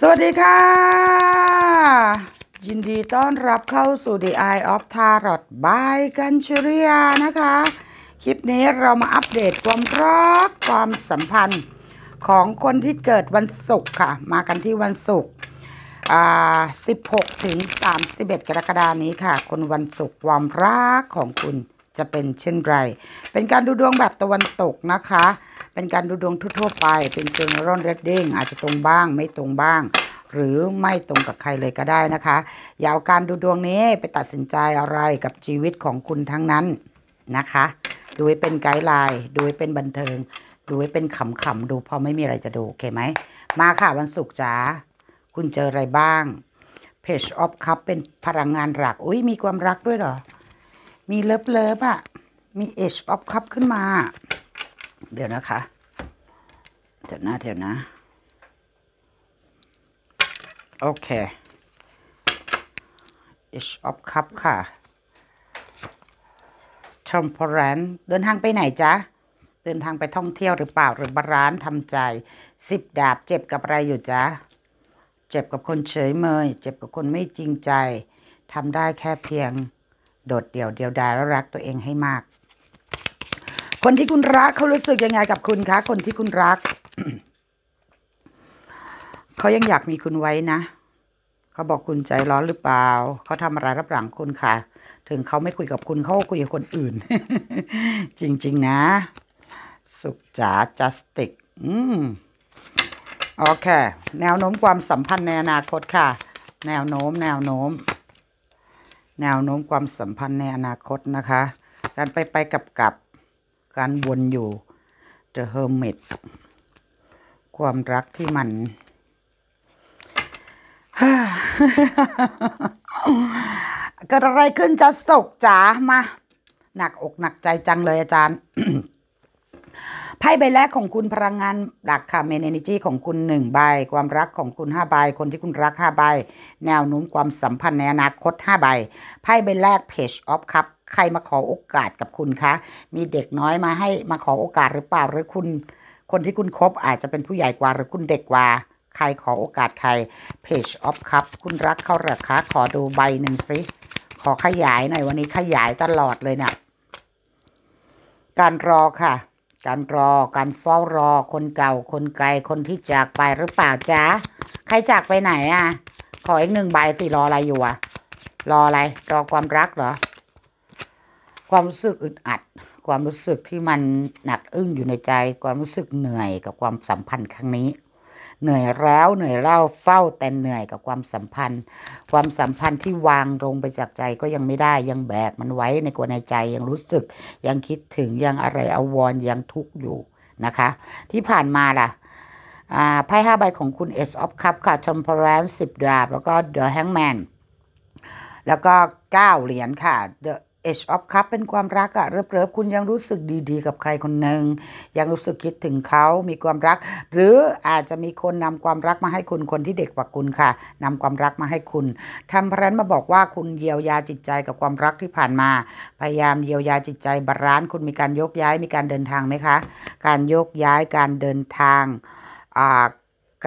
สวัสดีค่ะ ยินดีต้อนรับเข้าสู่ The Eye of Tarot by กันชเรียนะคะ คลิปนี้เรามาอัปเดตความรักความสัมพันธ์ของคนที่เกิดวันศุกร์ค่ะ มากันที่วันศุกร์16ถึง31 กรกฎานี้ค่ะ คนวันศุกร์ความรักของคุณจะเป็นเช่นไร เป็นการดูดวงแบบตะวันตกนะคะเป็นการดูดวงทั่วๆไป เป็นเชิงร่อนเรดเด้งอาจจะตรงบ้าง ไม่ตรงบ้าง หรือไม่ตรงกับใครเลยก็ได้นะคะ อย่าเอาการดูดวงนี้ไปตัดสินใจอะไรกับชีวิตของคุณทั้งนั้นนะคะ ดูให้เป็นไกด์ไลน์ดูให้เป็นบันเทิงดูให้เป็นขำๆดูพอไม่มีอะไรจะดู โอเคไหม มาค่ะ วันศุกร์จ๋าคุณเจออะไรบ้างเพจออฟคัพเป็นพลังงานหลัก อุ้ยมีความรักด้วยเหรอ มีเลิฟเลิฟอะมีเอชออฟคัพขึ้นมาเดี๋ยวนะคะ เดี๋ยวนะเดี๋ยวนะ โอเค H of Cup ค่ะชมพรันเดินทางไปไหนจ๊ะ เดินทางไปท่องเที่ยวหรือเปล่าหรือบาร้านทำใจสิบดาบเจ็บกับอะไรอยู่จ๊ะ เจ็บกับคนเฉยเมย เจ็บกับคนไม่จริงใจ ทำได้แค่เพียงโดดเดี่ยวเดียวดายแล้วรักตัวเองให้มากคนที่คุณรักเขารู้สึกยังไงกับคุณคะ คนที่คุณรักเขายังอยากมีคุณไว้นะเขาบอกคุณใจร้อนหรือเปล่าเขาทำอะไรรับหลังคุณค่ะ ถึงเขาไม่คุยกับคุณเขาคุยกับคนอื่น จริง ๆนะ สุขจ๋าจัสติก อืมโอเค แนวโน้มความสัมพันธ์ในอนาคตค่ะ แนวโน้ม แนวโน้ม แนวโน้มความสัมพันธ์ในอนาคตนะคะการไปไปกับกับการวนอยู่ The Hermit ความรักที่มันเกิดอะไรขึ้นจะสกจ๋ามา หนักอกหนักใจจังเลยอาจารย์ ไพ่ใบแรกของคุณพลังงาน ดักค่ะเมนเนจีของคุณหนึ่งใบ ความรักของคุณห้าใบ คนที่คุณรักห้าใบ แนวโน้มความสัมพันธ์ในอนาคตห้าใบ ไพ่ใบแรก Page of Cup ใครมาขอโอกาสกับคุณคะ มีเด็กน้อยมาให้มาขอโอกาสหรือเปล่าหรือคุณ คนที่คุณคบอาจจะเป็นผู้ใหญ่กว่าหรือคุณเด็กกว่า ใครขอโอกาสใคร Page of Cup คุณรักเขาหรือคะ ขอดูใบหนึ่งสิขอขยายหน่อยวันนี้ขยายตลอดเลยเนะี่ยการรอค่ะ การรอการเฝ้ารอ คนเก่า คนไกล คนที่จากไปหรือเปล่าจ๊ะใครจากไปไหนอะ่ะ ขออีกหนึ่งใบสิรออะไรอยู่อะ่ะ รออะไร รอความรักเหรอความรู้สึกอึดอัด ความรู้สึกที่มันหนักอึ้งอยู่ในใจ ความรู้สึกเหนื่อยกับความสัมพันธ์ครั้งนี้ เหนื่อยแล้วเหนื่อยเล่าเฝ้าแต่เหนื่อยกับความสัมพันธ์ ความสัมพันธ์ที่วางลงไปจากใจ ก็ยังไม่ได้ ยังแบกมันไว้ในกวนในใจยังรู้สึกยังคิดถึงยังอะไรอววรยังทุกข์อยู่นะคะ ที่ผ่านมาล่ะไพ่ห้าใบของคุณ S of Cup ค่ะชมพรแ r a n c e ดาบแล้วก็ The Hangman แล้วก็9เหรียญค่ะ The เอชออฟคัพเป็นความรักอะเริมๆคุณยังรู้สึกดีๆ กับใครคนหนึ่งยังรู้สึกคิดถึงเขามีความรัก หรืออาจจะมีคนนำความรักมาให้คุณคนที่เด็กกว่าคุณค่ะนำความรักมาให้คุณทำพรันมาบอกว่าคุณเยียวยาจิตใจกับความรักที่ผ่านมา พยายามเยียวยาจิตใจบาลานซ์คุณมีการยกย้ายมีการเดินทางไหมคะการยกย้ายการเดินทาง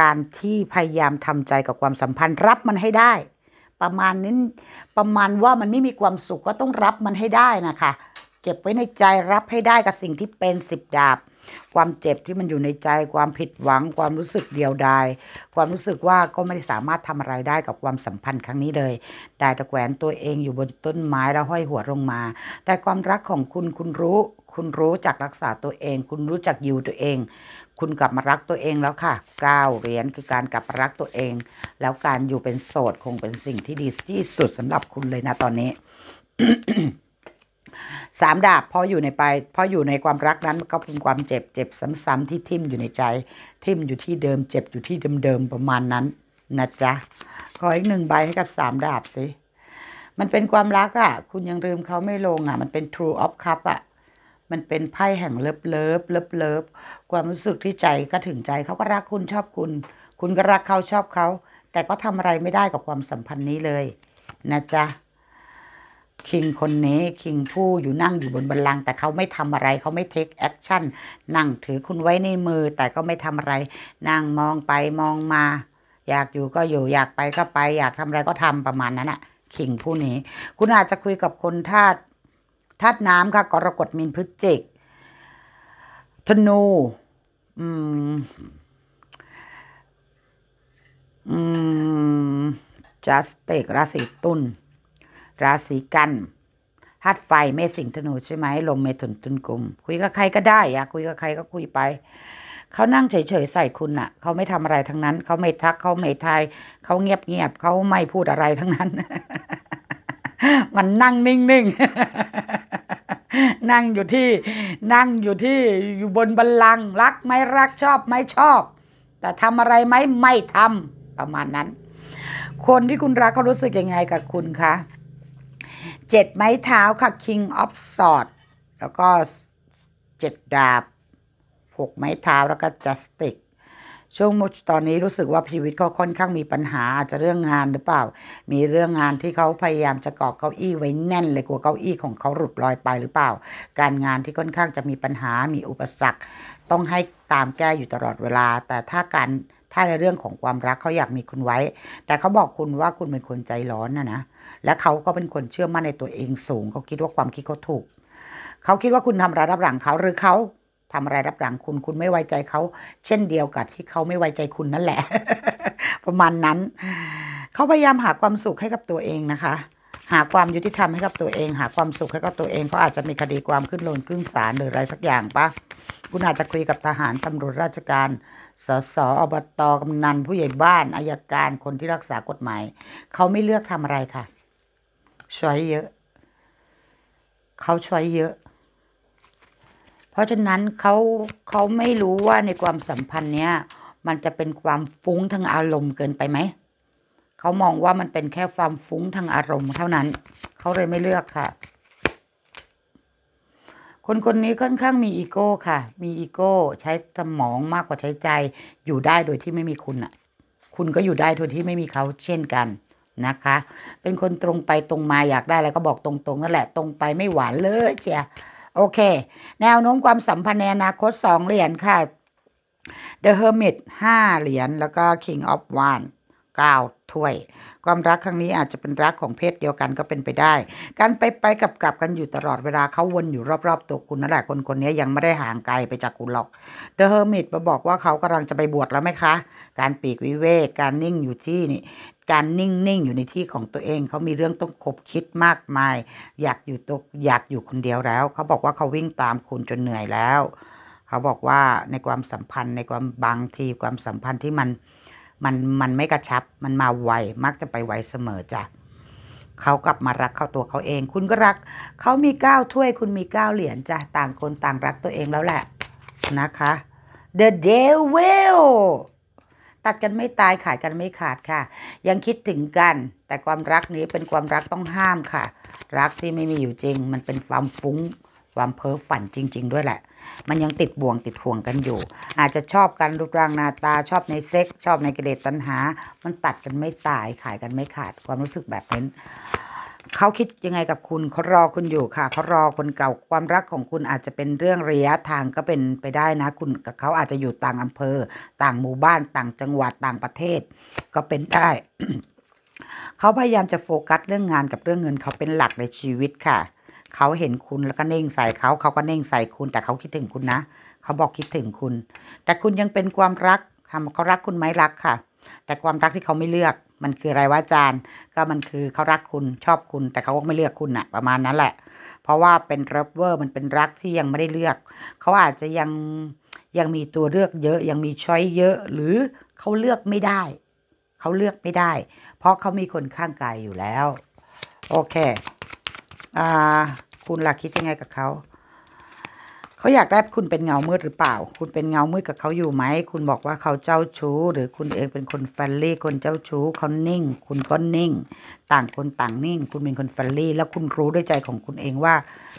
การที่พยายามทำใจกับความสัมพันธ์รับมันให้ได้ประมาณนี้ประมาณว่ามันไม่มีความสุขก็ต้องรับมันให้ได้นะคะ เก็บไว้ในใจรับให้ได้กับสิ่งที่เป็นสิบดาบ ความเจ็บที่มันอยู่ในใจความผิดหวัง ความรู้สึกเดียวดายความรู้สึกว่าก็ไม่ได้สามารถทำอะไรได้กับความสัมพันธ์ครั้งนี้เลยได้ตะแขวนตัวเองอยู่บนต้นไม้แล้วห้อยหัวลงมา แต่ความรักของคุณคุณรู้ คุณรู้จักรักษาตัวเอง คุณรู้จักอยู่ตัวเองคุณกลับมารักตัวเองแล้วค่ะ9เหรียญคือการกลับมารักตัวเอง แล้วการอยู่เป็นโสดคงเป็นสิ่งที่ดีที่สุดสำหรับคุณเลยนะ ตอนนี้สามดาบพออยู่ในไปพออยู่ในความรักนั้นก็เป็นความเจ็บเจ็บซ้ำๆที่ทิ่มอยู่ในใจ ทิ่มอยู่ที่เดิมเจ็บอยู่ที่เดิมๆประมาณนั้นนะจ๊ะขออีกหนึ่งใบให้กับสามดาบสิมันเป็นความรักอะ่ะ คุณยังลืมเขาไม่ลงอะ่ะ มันเป็น true of cup อะ่ะมันเป็นไพ่แห่งเลิฟเลิฟเลิฟเลิฟความรู้สึกที่ใจก็ถึงใจเขาก็รักคุณชอบคุณ คุณก็รักเขาชอบเขาแต่ก็ทำอะไรไม่ได้กับความสัมพันธ์นี้เลยนะจ๊ะคิงคนนี้คิงผู้อยู่นั่งอยู่บนบันลังแต่เขาไม่ทำอะไรเขาไม่เทคแอคชั่นนั่งถือคุณไว้ในมือแต่ก็ไม่ทำอะไรนั่งมองไปมองมา อยากอยู่ก็อยู่อยากไปก็ไปอยากทำอะไรก็ทำประมาณนั้นอะคิงผู้นี้ คุณอาจจะคุยกับคนธาตุธาตุน้ำค่ะกรกฎมีนพฤศจิกธนู อืมอืมจัสเตกราศีตุลราศีกันธาตุไฟเมสิงธนูใช่ไหมลมเมถุนตุนกลุ่มคุยกับใครก็ได้อะคุยกับใครก็คุยไป เขานั่งเฉยๆใส่คุณน่ะ เขาไม่ทำอะไรทั้งนั้น เขาไม่ทักเขาไม่ทายเขาเงียบๆเขาไม่พูดอะไรทั้งนั้นมันนั่งนิ่งๆนั่งอยู่ที่นั่งอยู่ที่อยู่บนบัลลัง รัก ไม่รักชอบ ไม่ชอบ แต่ทำอะไรไหมไม่ทำประมาณนั้น คนที่คุณรักเขารู้สึกยังไงกับคุณคะเจ็ดไม้เท้าค่ะ King of s w o r d แล้วก็เจ็ดดาบหกไม้เท้าแล้วก็ Justice ช่วงตอนนี้รู้สึกว่าชีวิตเขาค่อนข้างมีปัญหา อาจจะเรื่องงานหรือเปล่า มีเรื่องงานที่เขาพยายามจะกาะเก้าอี้ไว้แน่นเลยกลัวเก้าอี้ของเขาหลุดลอยไปหรือเปล่า การงานที่ค่อนข้างจะมีปัญหามีอุปสรรค ต้องให้ตามแก้อยู่ตลอดเวลา แต่ถ้าการถ้าในเรื่องของความรักเขาอยากมีคุณไว้ แต่เขาบอกคุณว่าคุณเป็นคนใจร้อนนะนะและเขาก็เป็นคนเชื่อมั่นในตัวเองสูงเขาคิดว่าความคิดเขาถูกเขาคิดว่าคุณทำร้ายรับหลังเขาหรือเขาทำอะไรรับหลังคุณ คุณไม่ ไว้ ใจเขาเช่นเดียวกับ ที่เขาไม่ ไว้ ใจคุณนั่นแหละ ประมาณนั้นเขาพยายามหาความสุขให้กับตัวเองนะคะ หาความยุติธรรมให้กับตัวเอง หาความสุขให้กับตัวเองเขาอาจจะมีคดีความขึ้นโลนขึ้นศาลหรืออะไรสักอย่างปะคุณอาจจะคุยกับทหารตำรวจราชการสสอบตกำนัน ผู้ใหญ่บ้านอายการคนที่รักษากฎหมายเขาไม่เลือกทำอะไรค่ะ ช่วยเยอะเขาช่วยเยอะเพราะฉะนั้นเขาเขาไม่รู้ว่าในความสัมพันธ์เนี้ย มันจะเป็นความฟุ้งทางอารมณ์เกินไปไหม เขามองว่ามันเป็นแค่ความฟุ้งทางอารมณ์เท่านั้น เขาเลยไม่เลือกค่ะ คนคนนี้ค่อนข้างมีอีโก้ค่ะ มีอีโก้ใช้สมองมากกว่าใช้ใจ อยู่ได้โดยที่ไม่มีคุณอะคุณก็อยู่ได้โดยที่ไม่มีเขาเช่นกันนะคะ เป็นคนตรงไปตรงมาอยากได้อะไรก็บอกตรงๆนั่นแหละตรงไปไม่หวานเลยเชียโอเค แนวโน้มความสัมพันธ์ในอนาคตสองเหรียญค่ะ The Hermit 5เหรียญแล้วก็ King of Wands 9ถ้วยความรักครั้งนี้อาจจะเป็นรักของเพศเดียวกันก็เป็นไปได้ การไปไปกับกลับกันอยู่ตลอดเวลาเขาวนอยู่รอบๆ ตัวคุณนั่นแหละคนคนนี้ยังไม่ได้ห่างไกลไปจากคุณหรอกเดอะเฮอร์มิตมาบอกว่าเขากำลังจะไปบวชแล้วไหมคะ การปีกวิเวก การนิ่งอยู่ที่นี่ การนิ่งๆอยู่ในที่ของตัวเอง เขามีเรื่องต้องคบคิดมากมาย อยากอยู่ตัวอยากอยู่คนเดียวแล้วเขาบอกว่าเขาวิ่งตามคุณจนเหนื่อยแล้วเขาบอกว่าในความสัมพันธ์ในความบางทีความสัมพันธ์ที่มันมัน มันไม่กระชับ มันมาไว มักจะไปไวเสมอจ้ะเขากลับมารักเข้าตัวเขาเอง คุณก็รัก เขามีเก้าถ้วย คุณมีเก้าเหรียญจ้ะ ต่างคนต่างรักตัวเองแล้วแหละนะคะ The Devil ตัดกันไม่ตาย ขาดกันไม่ขาดค่ะ ยังคิดถึงกัน แต่ความรักนี้เป็นความรักต้องห้ามค่ะ รักที่ไม่มีอยู่จริง มันเป็นความฟุ้งความเพ้อฝันจริงๆด้วยแหละ มันยังติดบ่วงติดห่วงกันอยู่ อาจจะชอบกันรูปร่างหน้าตาชอบในเซ็กชอบในกิเลสตัณหา มันตัดกันไม่ตายขายกันไม่ขาด ความรู้สึกแบบนั้น เขาคิดยังไงกับคุณ เขารอคุณอยู่ค่ะ เขารอคนเก่าความรักของคุณอาจจะเป็นเรื่องระยะทางก็เป็นไปได้นะ คุณกับเขาอาจจะอยู่ต่างอำเภอ ต่างหมู่บ้านต่างจังหวัดต่างประเทศ ก็เป็นได้เขาพยายามจะโฟกัสเรื่องงานกับเรื่องเงินเขาเป็นหลักในชีวิตค่ะเขาเห็นคุณแล้วก็เน่งใส่เขาเขาก็เน่งใส่คุณ แต่เขาคิดถึงคุณนะเขาบอกคิดถึงคุณ แต่คุณยังเป็นความรักทำเขารักคุณไหมรักค่ะ แต่ความรักที่เขาไม่เลือก มันคืออะไรวะอาจารย์ ก็มันคือเขารักคุณชอบคุณ แต่เขาก็ไม่เลือกคุณอะประมาณนั้นแหละ เพราะว่าเป็นรับเวอร์มันเป็นรักที่ยังไม่ได้เลือกเขาอาจจะยังยังมีตัวเลือกเยอะ ยังมีช้อยเยอะหรือเขาเลือกไม่ได้เขาเลือกไม่ได้ เพราะเขามีคนข้างกายอยู่แล้ว โอเคคุณหลักคิดยังไงกับเขา เขาอยากได้คุณเป็นเงามืดหรือเปล่า คุณเป็นเงามืดกับเขาอยู่ไหม คุณบอกว่าเขาเจ้าชู้หรือคุณเองเป็นคนแฟลลี่ คนเจ้าชู้เขานิ่ง คุณก็นิ่ง ต่างคนต่างนิ่ง คุณเป็นคนแฟลลี่ แล้ว คุณรู้ด้วยใจของคุณเองว่า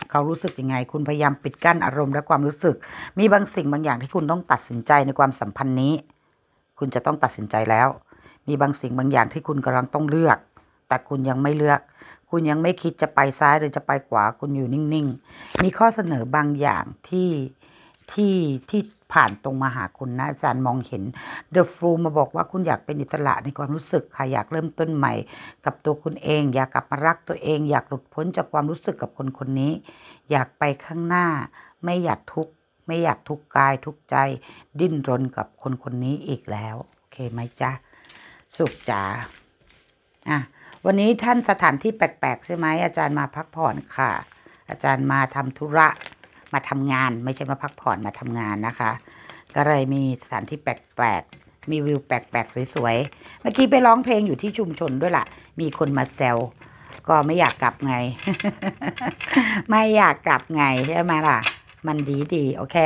เขารู้สึกยังไง คุณพยายามปิดกั้นอารมณ์และความรู้สึก มีบางสิ่งบางอย่างที่คุณต้องตัดสินใจในความสัมพันธ์นี้ คุณจะต้องตัดสินใจแล้ว มีบางสิ่งบางอย่างที่คุณกำลังต้องเลือก แต่คุณยังไม่เลือกคุณยังไม่คิดจะไปซ้ายหรือจะไปขวาคุณอยู่นิ่งๆ มีข้อเสนอบางอย่างที่ที่ที่ผ่านตรงมาหาคุณนะอาจารย์มองเห็น The f o ูมาบอกว่าคุณอยากเป็นอิสระในความรู้สึกค่ะอยากเริ่มต้นใหม่ กับตัวคุณเอง อยากกลับมารักตัวเองอยากหลุดพ้นจากความรู้สึกกับคนคนนี้ อยากไปข้างหน้าไม่อยากทุกข์ไม่อยากทุกข์กายทุกข์ใจดิ้นรนกับคนคนนี้อีกแล้ว โอเคไหมจ๊ะสุขจ๋าอ่ะวันนี้ท่านสถานที่แปลกๆ ใช่ไหมอาจารย์มาพักผ่อนค่ะ อาจารย์มาทำธุระมาทำงานไม่ใช่มาพักผ่อนมาทำงานนะคะ ก็เลยมีสถานที่แปลกๆ มีวิวแปลกๆสวยๆ เมื่อกี้ไปร้องเพลงอยู่ที่ชุมชนด้วยละ่ะ มีคนมาแซวก็ไม่อยากกลับไง ไม่อยากกลับไง ใช่ไหมล่ะ มันดีดีโอเค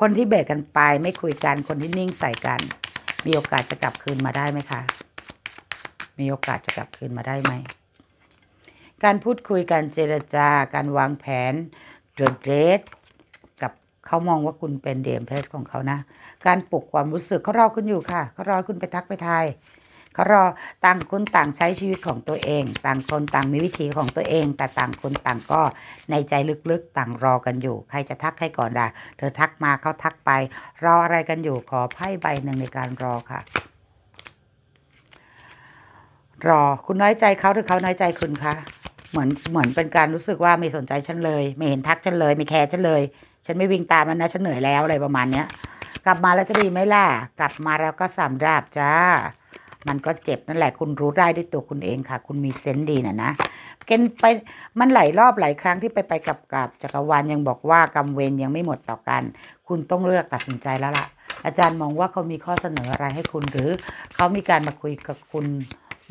คนที่เบรกกันไปไม่คุยกัน คนที่นิ่งใส่กันมีโอกาสจะกลับคืนมาได้ไหมคะมีโอกาสจะกลับคืนมาได้ไหม การพูดคุยการเจรจาการวางแผน t ดอ d เดทกับเขามองว่าคุณเป็นเดมเพสของเขานะ การปลุกความรู้สึกเขารอคุณอยู่ค่ะเขารอคุณไปทักไปทายเขารอต่างคนต่างใช้ชีวิตของตัวเอง ต่างคนต่างมีวิธีของตัวเอง แต่ต่างคนต่างก็ในใจลึกๆ ต่างรอกันอยู่ ใครจะทักใครก่อนด่าเธอทักมาเขาทักไป รออะไรกันอยู่ขอไพ่ใบหนึ่งในการรอค่ะรอ คุณน้อยใจเขาหรือเขาน้อยใจคุณคะเหมือนเหมือนเป็นการรู้สึกว่าไม่สนใจฉันเลย ไม่เห็นทักฉันเลย ไม่แคร์ฉันเลย ฉันไม่วิ่งตามแล้วนะฉันเหนื่อยแล้วอะไรประมาณเนี้ยกลับมาแล้วจะดีไหมล่ะกลับมาแล้วก็สำราบจ้ามันก็เจ็บนั่นแหละคุณรู้ได้ด้วยตัวคุณเองค่ะ คุณมีเซนต์ดีนะนะเกณฑ์ไปมันหลายรอบหลายครั้งที่ไปไปกับกับจักรวาลยังบอกว่ากรรมเวรยังไม่หมดต่อกัน คุณต้องเลือกตัดสินใจแล้วล่ะ อาจารย์มองว่าเขามีข้อเสนออะไรให้คุณหรือเขามีการมาคุยกับคุณ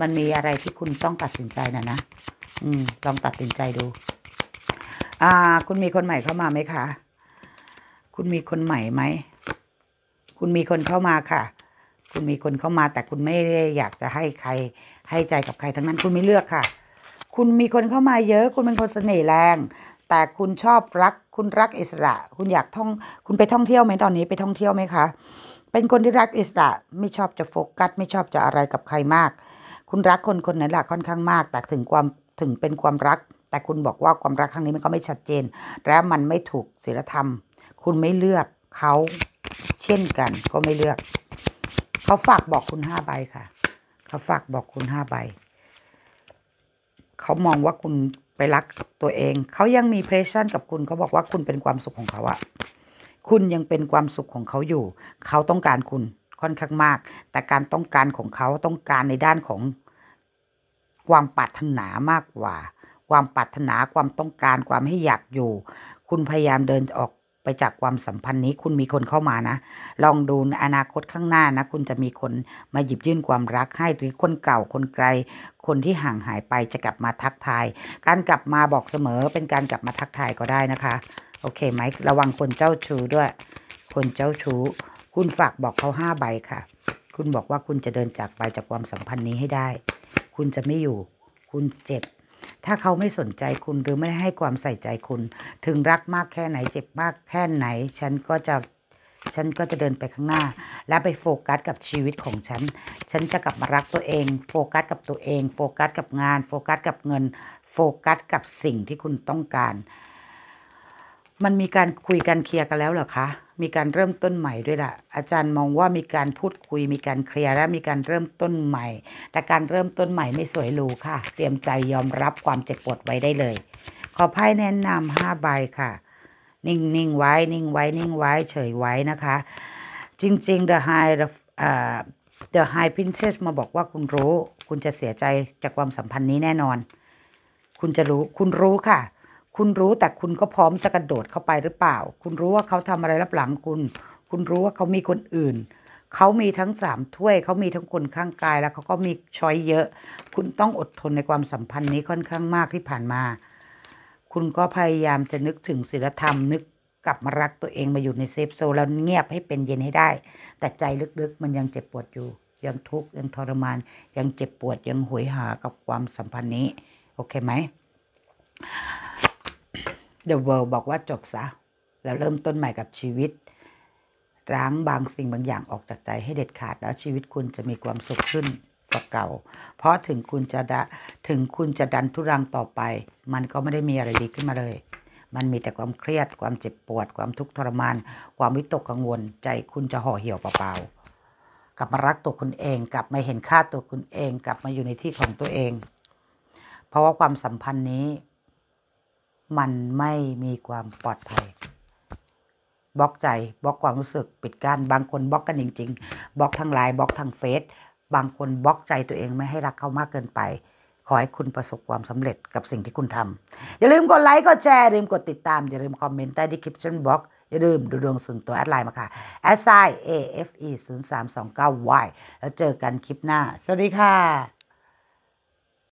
มันมีอะไรที่คุณต้องตัดสินใจนะนะอืมลองตัดสินใจดู อ่า คุณมีคนใหม่เข้ามาไหมคะ คุณมีคนใหม่ไหม คุณมีคนเข้ามาค่ะ คุณมีคนเข้ามาแต่คุณไม่ได้อยากจะให้ใคร ให้ใจกับใครทั้งนั้นคุณไม่เลือกค่ะ คุณมีคนเข้ามาเยอะ คุณเป็นคนเสน่ห์แรง แต่คุณชอบรักคุณรักอิสระ คุณอยากท่อง คุณไปท่องเที่ยวไหมตอนนี้ไปท่องเที่ยวไหมคะ เป็นคนที่รักอิสระไม่ชอบจะโฟกัสไม่ชอบจะอะไรกับใครมากคุณรักคนคนนั้นแหละค่อนข้างมากแต่ถึงความถึงเป็นความรัก แต่คุณบอกว่าความรักครั้งนี้มันก็ไม่ชัดเจน และมันไม่ถูกศีลธรรม คุณไม่เลือกเขาเช่นกัน ก็ไม่เลือก เขาฝากบอกคุณห้าใบค่ะ เขาฝากบอกคุณห้าใบ เขามองว่าคุณไปรักตัวเอง เขายังมีเพรสชั่นกับคุณเขาบอกว่าคุณเป็นความสุขของเขาอะคุณยังเป็นความสุขของเขาอยู่ เขาต้องการคุณค่อนข้างมาก แต่การต้องการของเขาต้องการในด้านของความปรารถนามากกว่า ความปรารถนาความต้องการความให้อยากอยู่ คุณพยายามเดินออกไปจากความสัมพันธ์นี้ คุณมีคนเข้ามานะ ลองดูอนาคตข้างหน้านะ คุณจะมีคนมาหยิบยื่นความรักให้ หรือคนเก่าคนไกล คนที่ห่างหายไปจะกลับมาทักทาย การกลับมาบอกเสมอ เป็นการกลับมาทักทายก็ได้นะคะ โอเคไหม ระวังคนเจ้าชู้ด้วย คนเจ้าชู้คุณฝากบอกเขาห้าใบค่ะ คุณบอกว่าคุณจะเดินจากไปจากความสัมพันธ์นี้ให้ได้ คุณจะไม่อยู่ คุณเจ็บ ถ้าเขาไม่สนใจคุณหรือไม่ให้ความใส่ใจคุณ ถึงรักมากแค่ไหนเจ็บมากแค่ไหน ฉันก็จะ ฉันก็จะเดินไปข้างหน้า และไปโฟกัส กับชีวิตของฉัน ฉันจะกลับมารักตัวเอง โฟกัสกับตัวเอง โฟกัสกับงานโฟกัสกับเงินโฟกัสกับสิ่งที่คุณต้องการมันมีการคุยกันเคลียร์กันแล้วเหรอคะ มีการเริ่มต้นใหม่ด้วยล่ะ อาจารย์มองว่ามีการพูดคุยมีการเคลียร์และมีการเริ่มต้นใหม่ แต่การเริ่มต้นใหม่ไม่สวยหรูค่ะ เตรียมใจยอมรับความเจ็บปวดไว้ได้เลย ขอไพ่แนะนำห้าใบค่ะ นิ่งนิ่งไว้ นิ่งไว้ นิ่งไว้ เฉยไว้นะคะ จริง ๆ The High The High Princess มาบอกว่าคุณรู้ คุณจะเสียใจจากความสัมพันธ์นี้แน่นอน คุณจะรู้ คุณรู้ค่ะคุณรู้แต่คุณก็พร้อมจะกระโดดเข้าไปหรือเปล่า คุณรู้ว่าเขาทำอะไรรับหลังคุณ คุณรู้ว่าเขามีคนอื่น เขามีทั้งสามถ้วย เขามีทั้งคนข้างกาย แล้วเขาก็มีช้อยเยอะ คุณต้องอดทนในความสัมพันธ์นี้ค่อนข้างมากที่ผ่านมา คุณก็พยายามจะนึกถึงศีลธรรมนึกกลับมารักตัวเองมาอยู่ในเซฟโซแล้วเงียบให้เป็นเย็นให้ได้ แต่ใจลึกๆ มันยังเจ็บปวดอยู่ ยังทุกข์ยังทรมานยังเจ็บปวดยังหวยหากับความสัมพันธ์นี้ โอเคไหม The World บอกว่า จบซะแล้วเริ่มต้นใหม่กับชีวิต ร้างบางสิ่งบางอย่างออกจากใจให้เด็ดขาดแล้วชีวิตคุณจะมีความสุขขึ้นกว่าเก่า เพราะถึงคุณจะดะถึงคุณจะดันทุรังต่อไป มันก็ไม่ได้มีอะไรดีขึ้นมาเลย มันมีแต่ความเครียด ความเจ็บปวด ความทุกข์ทรมาน ความวิตกกังวล ใจคุณจะห่อเหี่ยวเปล่าๆกลับมารักตัวคุณเองกลับมาเห็นค่าตัวคุณเองกลับมาอยู่ในที่ของตัวเองเพราะว่าความสัมพันธ์นี้มันไม่มีความปลอดภัยบล็อกใจบล็อกความรู้สึก ปิดกั้นบางคนบล็อกกันจริง ๆบล็อกทางไลน์บล็อกทางเฟซบางคนบล็อกใจตัวเองไม่ให้รัก เขามากเกินไป ขอให้คุณประสบความสำเร็จกับสิ่งที่คุณ ทำ อย่าลืม กด ไลค์กดแชร์อย่าลืม กด ติดตามอย่าลืมคอมเมนต์ใต้ดีคลิปชั่นบล็อก อย่าลืมดูดวงส่วนตัวแอดไลน์มาค่ะแอดไซน์ AFE 0 3 2 9 Y แล้วเจอกันคลิปหน้า สวัสดีค่ะ